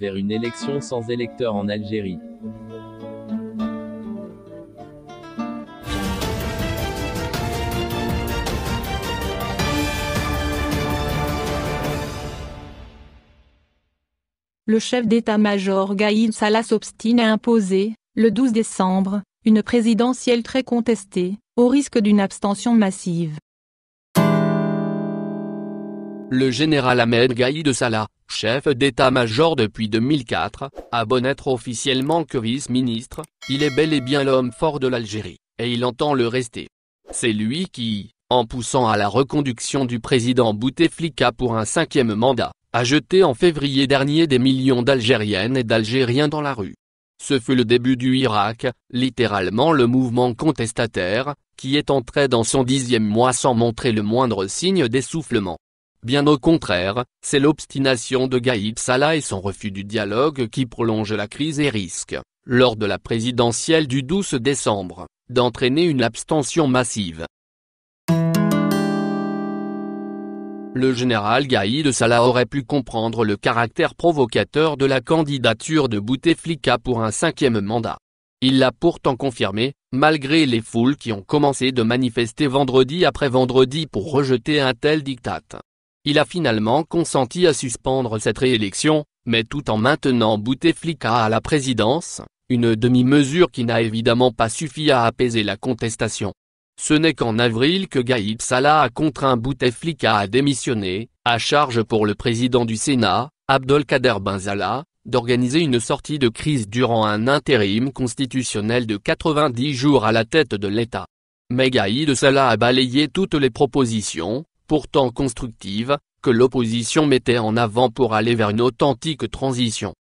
vers une élection sans électeurs en Algérie. Le chef d'état-major Gaïd Salah s'obstine à imposer, le 12 décembre, une présidentielle très contestée, au risque d'une abstention massive. Le général Ahmed Gaïd Salah, chef d'état-major depuis 2004, bon être officiellement que vice-ministre, il est bel et bien l'homme fort de l'Algérie, et il entend le rester. C'est lui qui, en poussant à la reconduction du président Bouteflika pour un cinquième mandat, a jeté en février dernier des millions d'Algériennes et d'Algériens dans la rue. Ce fut le début du Irak, littéralement le mouvement contestataire, qui est entré dans son dixième mois sans montrer le moindre signe d'essoufflement. Bien au contraire, c'est l'obstination de Gaïd Salah et son refus du dialogue qui prolonge la crise et risque, lors de la présidentielle du 12 décembre, d'entraîner une abstention massive. Le général Gaïd Salah aurait pu comprendre le caractère provocateur de la candidature de Bouteflika pour un cinquième mandat. Il l'a pourtant confirmé, malgré les foules qui ont commencé de manifester vendredi après vendredi pour rejeter un tel diktat. Il a finalement consenti à suspendre cette réélection, mais tout en maintenant Bouteflika à la présidence, une demi-mesure qui n'a évidemment pas suffi à apaiser la contestation. Ce n'est qu'en avril que Gaïb Salah a contraint Bouteflika à démissionner, à charge pour le président du Sénat, Abdelkader Benzala, d'organiser une sortie de crise durant un intérim constitutionnel de 90 jours à la tête de l'État. Mais Gaïd Salah a balayé toutes les propositions, pourtant constructive, que l'opposition mettait en avant pour aller vers une authentique transition.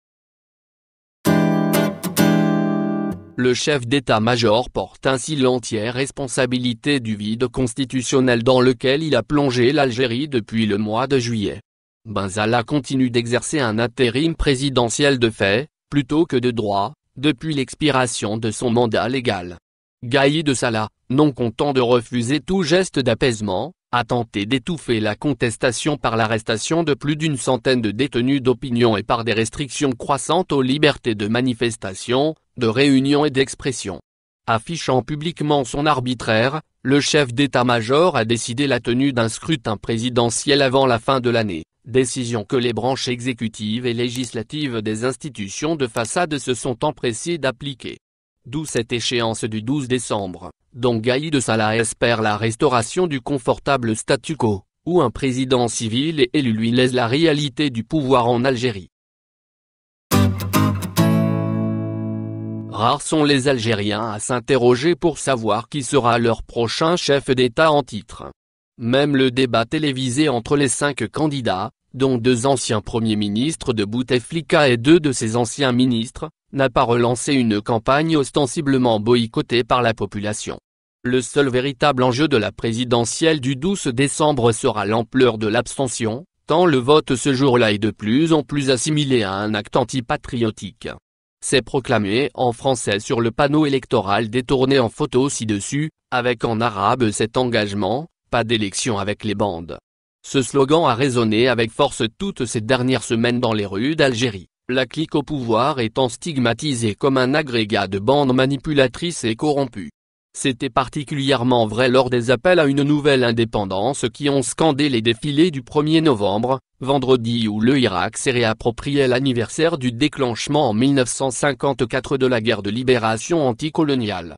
Le chef d'état-major porte ainsi l'entière responsabilité du vide constitutionnel dans lequel il a plongé l'Algérie depuis le mois de juillet. Benzala continue d'exercer un intérim présidentiel de fait, plutôt que de droit, depuis l'expiration de son mandat légal. Gaïd de Salah, non content de refuser tout geste d'apaisement, a tenté d'étouffer la contestation par l'arrestation de plus d'une centaine de détenus d'opinion et par des restrictions croissantes aux libertés de manifestation, de réunion et d'expression. Affichant publiquement son arbitraire, le chef d'état-major a décidé la tenue d'un scrutin présidentiel avant la fin de l'année, décision que les branches exécutives et législatives des institutions de façade se sont empressées d'appliquer. D'où cette échéance du 12 décembre dont Gaïd Salah espère la restauration du confortable statu quo, où un président civil et élu lui laisse la réalité du pouvoir en Algérie. Rares sont les Algériens à s'interroger pour savoir qui sera leur prochain chef d'État en titre. Même le débat télévisé entre les cinq candidats, dont deux anciens premiers ministres de Bouteflika et deux de ses anciens ministres, n'a pas relancé une campagne ostensiblement boycottée par la population. Le seul véritable enjeu de la présidentielle du 12 décembre sera l'ampleur de l'abstention, tant le vote ce jour-là est de plus en plus assimilé à un acte antipatriotique. C'est proclamé en français sur le panneau électoral détourné en photo ci-dessus, avec en arabe cet engagement, pas d'élection avec les bandes. Ce slogan a résonné avec force toutes ces dernières semaines dans les rues d'Algérie. La clique au pouvoir étant stigmatisée comme un agrégat de bandes manipulatrices et corrompues. C'était particulièrement vrai lors des appels à une nouvelle indépendance qui ont scandé les défilés du 1er novembre, vendredi où le Irak s'est réapproprié l'anniversaire du déclenchement en 1954 de la guerre de libération anticoloniale.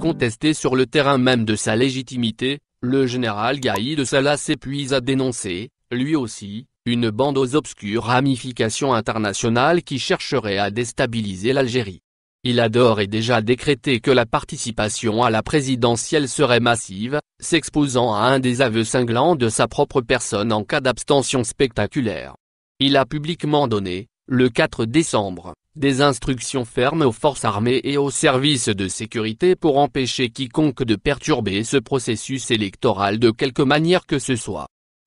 Contesté sur le terrain même de sa légitimité, le général Gaïd Salah s'épuise à dénoncer, lui aussi, une bande aux obscures ramifications internationales qui chercherait à déstabiliser l'Algérie. Il a et déjà décrété que la participation à la présidentielle serait massive, s'exposant à un désaveu cinglant de sa propre personne en cas d'abstention spectaculaire. Il a publiquement donné, le 4 décembre, des instructions fermes aux forces armées et aux services de sécurité pour empêcher quiconque de perturber ce processus électoral de quelque manière que ce soit.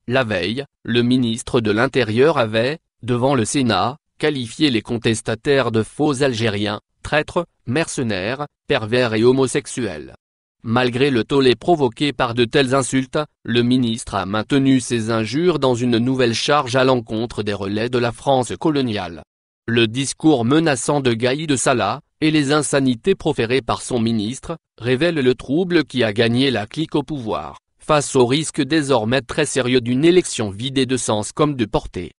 La veille, le ministre de l'Intérieur avait, devant le Sénat, qualifié les contestataires de faux Algériens, traîtres, mercenaires, pervers et homosexuels. Malgré le tollé provoqué par de telles insultes, le ministre a maintenu ses injures dans une nouvelle charge à l'encontre des relais de la France coloniale. Le discours menaçant de Gaïd de Salah, et les insanités proférées par son ministre, révèlent le trouble qui a gagné la clique au pouvoir face au risque désormais très sérieux d'une élection vidée de sens comme de portée.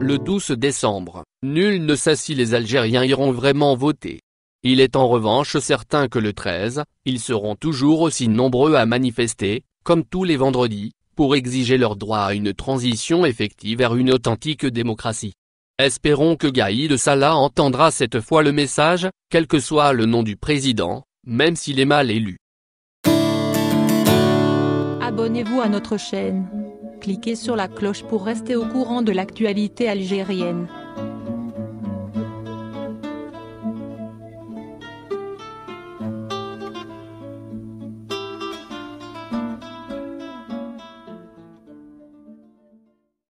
Le 12 décembre, nul ne sait si les Algériens iront vraiment voter. Il est en revanche certain que le 13, ils seront toujours aussi nombreux à manifester, comme tous les vendredis, pour exiger leur droit à une transition effective vers une authentique démocratie. Espérons que Gaïd Salah entendra cette fois le message, quel que soit le nom du président, même s'il est mal élu. Abonnez-vous à notre chaîne. Cliquez sur la cloche pour rester au courant de l'actualité algérienne.